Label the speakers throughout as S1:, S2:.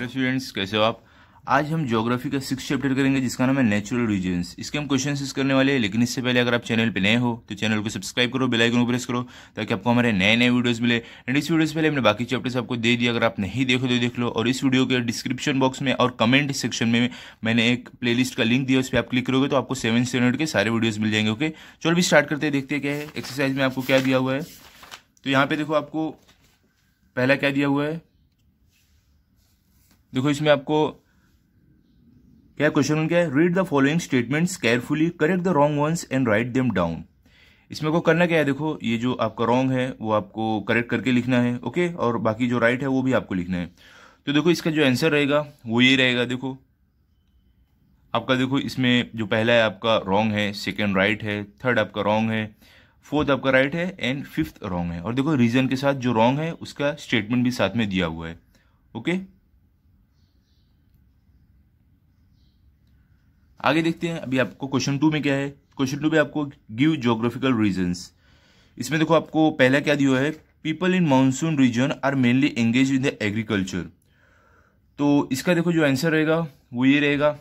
S1: hello students कैसे हो आप आज हम ज्योग्राफी का सिक्स चैप्टर करेंगे जिसका नाम है नेचुरल रीजन्स इसके हम क्वेश्चन करने वाले हैं लेकिन इससे पहले अगर आप चैनल पे नए हो तो चैनल को सब्सक्राइब करो बेल आइकन को प्रेस करो ताकि आपको हमारे नए नए वीडियोस मिले एंड इस वीडियो से पहले हमने बाकी चैप्टर्स आपको दे दिया अगर आप नहीं देखो तो देख लो और इस वीडियो के डिस्क्रिप्शन बॉक्स में और कमेंट सेक्शन में मैंने एक प्ले का लिंक दिया उस पर आप क्लिक करोगे तो आपको सेवन स्टैंडर्ड के सारे वीडियोज मिल जाएंगे ओके चलो भी स्टार्ट करते हैं देखते क्या है एक्सरसाइज में आपको क्या दिया हुआ है तो यहाँ पे देखो आपको पहला क्या दिया हुआ है देखो इसमें आपको क्या क्वेश्चन क्या है read the following statements carefully correct the wrong ones and write them down इसमें को करना क्या है देखो ये जो आपका रॉन्ग है वो आपको करेक्ट करके लिखना है ओके और बाकी जो राइट है वो भी आपको लिखना है तो देखो इसका जो आंसर रहेगा वो ये रहेगा देखो आपका देखो इसमें जो पहला है आपका रॉन्ग है सेकेंड राइट है थर्ड आपका रॉन्ग है फोर्थ आपका राइट है एंड फिफ्थ रॉन्ग है और देखो रीजन के साथ जो रॉन्ग है उसका स्टेटमेंट भी साथ में दिया हुआ है ओके आगे देखते हैं अभी आपको क्वेश्चन टू में क्या है क्वेश्चन टू में आपको गिव जोग्राफिकल रीजन इसमें देखो आपको पहला क्या दिया है people in monsoon region are mainly engage in the agriculture तो इसका देखो जो आंसर रहेगा वो ये रहेगा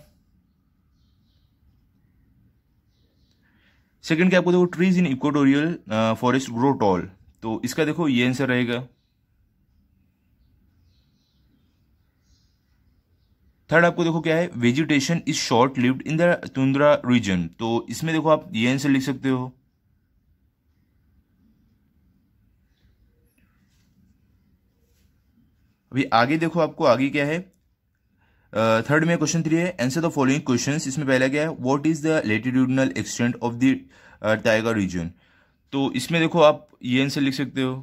S1: सेकंड क्या आपको देखो trees in equatorial forest grow tall तो इसका देखो ये आंसर रहेगा थर्ड आपको देखो क्या है vegetation is short lived in the tundra region तो इसमें देखो आप ये आंसर लिख सकते हो अभी आगे देखो आपको आगे क्या है थर्ड uh, में क्वेश्चन थ्री है आंसर द फॉलोइंग क्वेश्चंस इसमें पहला क्या है what is the latitudinal extent of the tiger region तो इसमें देखो आप ये आंसर लिख सकते हो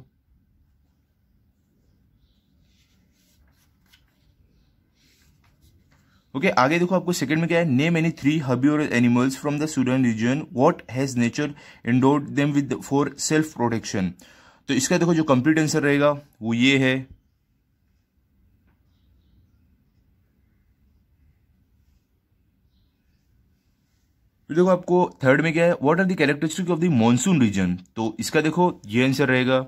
S1: ओके okay, आगे देखो आपको सेकंड में क्या है नेम एनी थ्री और animals from the Sudan region what has nature endowed them with for self protection तो इसका देखो जो कंप्लीट आंसर रहेगा वो ये है फिर देखो आपको थर्ड में क्या है what are the characteristic of the monsoon region तो इसका देखो ये आंसर रहेगा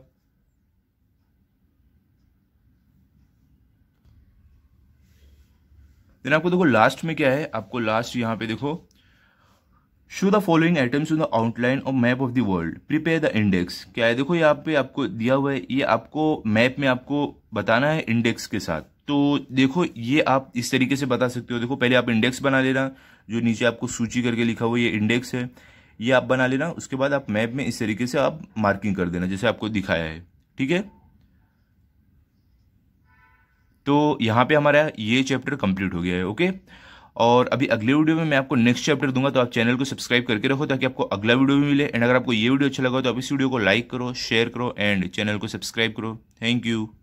S1: देन आपको देखो लास्ट में क्या है आपको लास्ट यहाँ पे देखो show the following items in the outline और map of the world prepare the index क्या है देखो यहाँ पे आपको दिया हुआ है ये आपको मैप में आपको बताना है इंडेक्स के साथ तो देखो ये आप इस तरीके से बता सकते हो देखो पहले आप इंडेक्स बना लेना जो नीचे आपको सूची करके लिखा हुआ ये इंडेक्स है ये आप बना लेना उसके बाद आप मैप में इस तरीके से आप मार्किंग कर देना जैसे आपको दिखाया है ठीक है तो यहाँ पे हमारा ये चैप्टर कंप्लीट हो गया है ओके और अभी अगले वीडियो में मैं आपको नेक्स्ट चैप्टर दूंगा तो आप चैनल को सब्सक्राइब करके रखो ताकि आपको अगला वीडियो भी मिले एंड अगर आपको ये वीडियो अच्छा लगा तो आप इस वीडियो को लाइक करो शेयर करो एंड चैनल को सब्सक्राइब करो थैंक यू